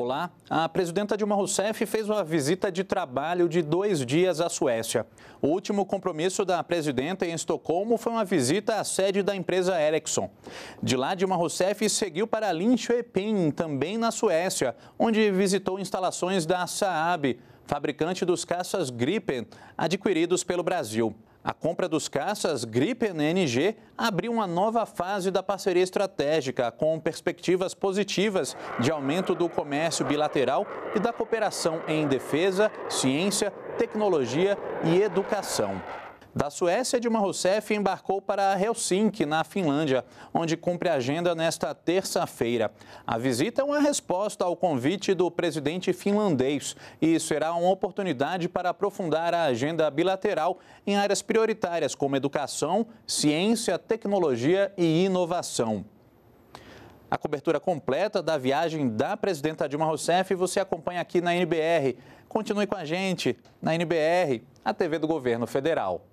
Olá, a presidenta Dilma Rousseff fez uma visita de trabalho de dois dias à Suécia. O último compromisso da presidenta em Estocolmo foi uma visita à sede da empresa Ericsson. De lá, Dilma Rousseff seguiu para Linköping, também na Suécia, onde visitou instalações da Saab, fabricante dos caças Gripen, adquiridos pelo Brasil. A compra dos caças Gripen NG abriu uma nova fase da parceria estratégica, com perspectivas positivas de aumento do comércio bilateral e da cooperação em defesa, ciência, tecnologia e educação. Da Suécia, Dilma Rousseff embarcou para Helsinki, na Finlândia, onde cumpre agenda nesta terça-feira. A visita é uma resposta ao convite do presidente finlandês e será uma oportunidade para aprofundar a agenda bilateral em áreas prioritárias como educação, ciência, tecnologia e inovação. A cobertura completa da viagem da presidenta Dilma Rousseff você acompanha aqui na NBR. Continue com a gente na NBR, a TV do Governo Federal.